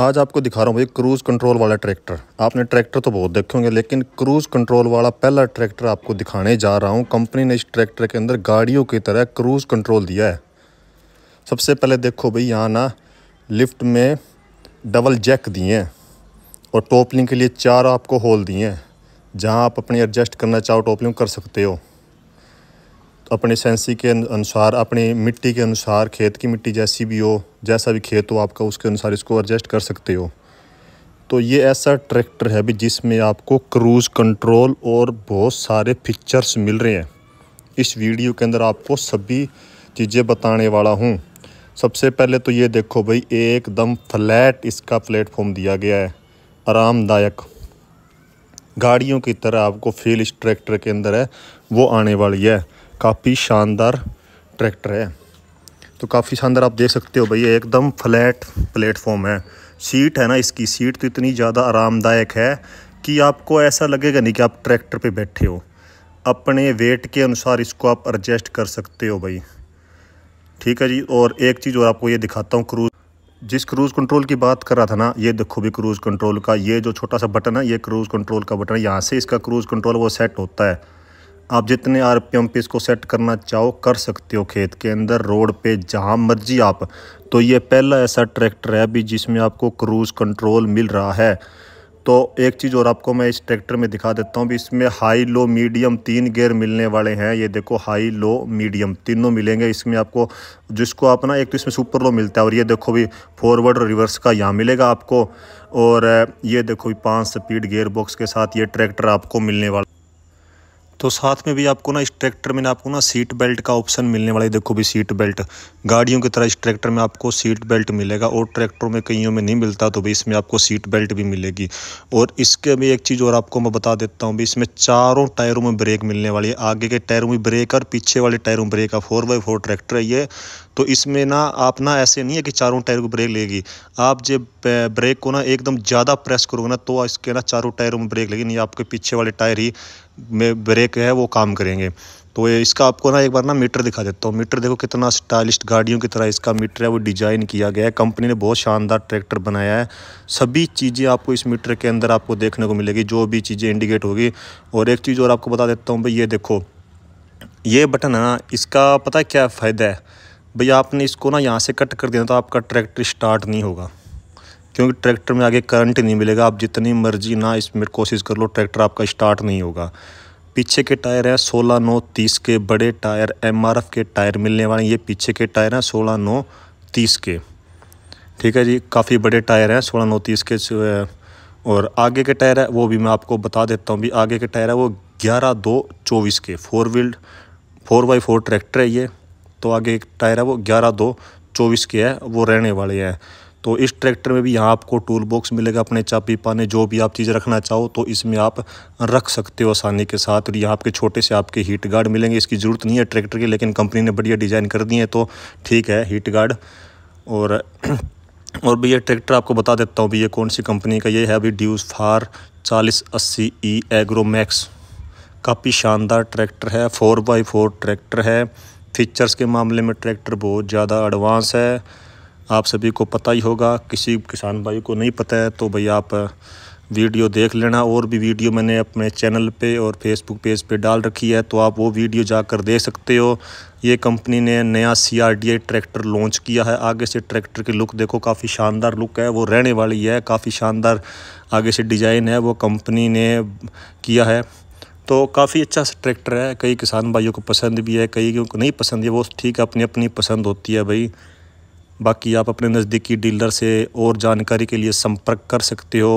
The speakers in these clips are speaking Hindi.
आज आपको दिखा रहा हूँ भाई क्रूज़ कंट्रोल वाला ट्रैक्टर आपने ट्रैक्टर तो बहुत देखे होंगे लेकिन क्रूज़ कंट्रोल वाला पहला ट्रैक्टर आपको दिखाने जा रहा हूँ कंपनी ने इस ट्रैक्टर के अंदर गाड़ियों की तरह क्रूज़ कंट्रोल दिया है सबसे पहले देखो भाई यहाँ ना लिफ्ट में डबल जैक दिए हैं और टोपलिंग के लिए चार आपको होल दिए हैं जहाँ आप अपनी एडजस्ट करना चाहो टोपलिंग कर सकते हो अपने सेंसी के अनुसार अपनी मिट्टी के अनुसार खेत की मिट्टी जैसी भी हो जैसा भी खेत हो आपका उसके अनुसार इसको एडजस्ट कर सकते हो तो ये ऐसा ट्रैक्टर है भी जिसमें आपको क्रूज़ कंट्रोल और बहुत सारे फीचर्स मिल रहे हैं इस वीडियो के अंदर आपको सभी चीज़ें बताने वाला हूँ सबसे पहले तो ये देखो भाई एकदम फ्लैट इसका प्लेटफॉर्म दिया गया है आरामदायक गाड़ियों की तरह आपको फील इस ट्रैक्टर के अंदर है वो आने वाली है काफ़ी शानदार ट्रैक्टर है तो काफ़ी शानदार आप देख सकते हो भैया एकदम फ्लैट प्लेटफॉर्म है सीट है ना इसकी सीट तो इतनी ज़्यादा आरामदायक है कि आपको ऐसा लगेगा नहीं कि आप ट्रैक्टर पे बैठे हो अपने वेट के अनुसार इसको आप एडजस्ट कर सकते हो भाई ठीक है जी और एक चीज़ और आपको ये दिखाता हूँ क्रूज जिस क्रूज़ कंट्रोल की बात कर रहा था ना ये देखो भी क्रूज़ कंट्रोल का ये जो छोटा सा बटन है ये क्रूज़ कंट्रोल का बटन है यहाँ से इसका क्रूज़ कंट्रोल वो सेट होता है आप जितने आर पी एम पे इसको सेट करना चाहो कर सकते हो खेत के अंदर रोड पे जहाँ मर्जी आप तो ये पहला ऐसा ट्रैक्टर है अभी जिसमें आपको क्रूज़ कंट्रोल मिल रहा है तो एक चीज़ और आपको मैं इस ट्रैक्टर में दिखा देता हूँ भी इसमें हाई लो मीडियम तीन गेयर मिलने वाले हैं ये देखो हाई लो मीडियम तीनों मिलेंगे इसमें आपको जिसको आप ना एक तो इसमें सुपर लो मिलता है और ये देखो भी फॉरवर्ड और रिवर्स का यहाँ मिलेगा आपको और ये देखो भी पाँच स्पीड गेयर बॉक्स के साथ ये ट्रैक्टर आपको मिलने वाला तो साथ में भी आपको ना इस ट्रैक्टर में ना आपको ना सीट बेल्ट का ऑप्शन मिलने वाला है देखो भी सीट बेल्ट गाड़ियों की तरह इस ट्रैक्टर में आपको सीट बेल्ट मिलेगा और ट्रैक्टरों में कईयों में नहीं मिलता तो भी इसमें आपको सीट बेल्ट भी मिलेगी और इसके भी एक चीज़ और आपको मैं बता देता हूँ भी इसमें चारों टायरों में ब्रेक मिलने वाली है आगे के टायरों में ब्रेक और पीछे वाले टायरों में ब्रेक है फोर बाई फोर ट्रैक्टर है ये तो इसमें ना आप ना ऐसे नहीं है कि चारों टायर को ब्रेक लेगी आप जब ब्रेक को ना एकदम ज़्यादा प्रेस करोगे ना तो इसके ना चारों टायरों में ब्रेक लेगी नहीं आपके पीछे वाले टायर ही में ब्रेक है वो काम करेंगे तो इसका आपको ना एक बार ना मीटर दिखा देता हूँ मीटर देखो कितना स्टाइलिश गाड़ियों की तरह इसका मीटर है वो डिजाइन किया गया है कंपनी ने बहुत शानदार ट्रैक्टर बनाया है सभी चीज़ें आपको इस मीटर के अंदर आपको देखने को मिलेगी जो भी चीज़ें इंडिकेट होगी और एक चीज़ और आपको बता देता हूँ भाई ये देखो ये बटन है ना इसका पता है क्या फ़ायदा है भैया आपने इसको ना यहाँ से कट कर देना तो आपका ट्रैक्टर स्टार्ट नहीं होगा क्योंकि ट्रैक्टर में आगे करंट नहीं मिलेगा आप जितनी मर्जी ना इसमें कोशिश कर लो ट्रैक्टर आपका स्टार्ट नहीं होगा पीछे के टायर हैं सोलह नौ तीस के बड़े टायर एम के टायर मिलने वाले हैं ये पीछे के टायर हैं सोलह नौ तीस के ठीक है जी काफ़ी बड़े टायर हैं सोलह नौ तीस के और आगे के टायर है वो भी मैं आपको बता देता हूँ भी आगे के टायर है वो ग्यारह दो चौबीस के four wheeled four by four tractor है ये तो आगे एक टायर है वो ग्यारह दो चौबीस के है वो रहने वाले हैं तो इस ट्रैक्टर में भी यहाँ आपको टूल बॉक्स मिलेगा अपने चाबी पाने जो भी आप चीज़ रखना चाहो तो इसमें आप रख सकते हो आसानी के साथ और यहाँ आपके छोटे से आपके हीट गार्ड मिलेंगे इसकी ज़रूरत नहीं है ट्रैक्टर की लेकिन कंपनी ने बढ़िया डिज़ाइन कर दी है तो ठीक है हीट गार्ड और और भी ये ट्रैक्टर आपको बता देता हूँ भी ये कौन सी कंपनी का ये है अभी ड्यूज फार चालीस अस्सी ई एग्रोमैक्स काफ़ी शानदार ट्रैक्टर है फोर बाई फोर ट्रैक्टर है फीचर्स के मामले में ट्रैक्टर बहुत ज़्यादा एडवांस है आप सभी को पता ही होगा किसी किसान भाई को नहीं पता है तो भाई आप वीडियो देख लेना और भी वीडियो मैंने अपने चैनल पे और फेसबुक पेज पे डाल रखी है तो आप वो वीडियो जाकर देख सकते हो ये कंपनी ने नया सी ट्रैक्टर लॉन्च किया है आगे से ट्रैक्टर की लुक देखो काफ़ी शानदार लुक है वो रहने वाली है काफ़ी शानदार आगे से डिज़ाइन है वो कंपनी ने किया है तो काफ़ी अच्छा ट्रैक्टर है कई किसान भाइयों को पसंद भी है कई को नहीं पसंद है वो ठीक है अपनी अपनी पसंद होती है भाई बाकी आप अपने नज़दीकी डीलर से और जानकारी के लिए संपर्क कर सकते हो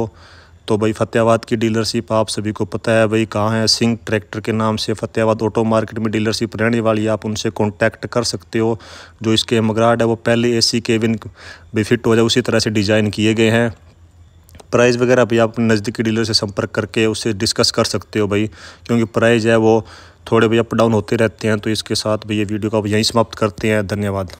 तो भाई फतेहाबाद की डीलरशिप आप सभी को पता है भाई कहाँ है सिंह ट्रैक्टर के नाम से फतेहाबाद ऑटो मार्केट में डीलरशिप रहने वाली है आप उनसे कांटेक्ट कर सकते हो जो इसके मगराड है वो पहले एसी केविन भी फिट हो जाए उसी तरह से डिज़ाइन किए गए हैं प्राइस वगैरह भी आप नज़दीकी डीलर से संपर्क करके उससे डिस्कस कर सकते हो भाई क्योंकि प्राइस है वो थोड़े भी अप डाउन होते रहते हैं तो इसके साथ भी ये वीडियो को आप यहीं समाप्त करते हैं धन्यवाद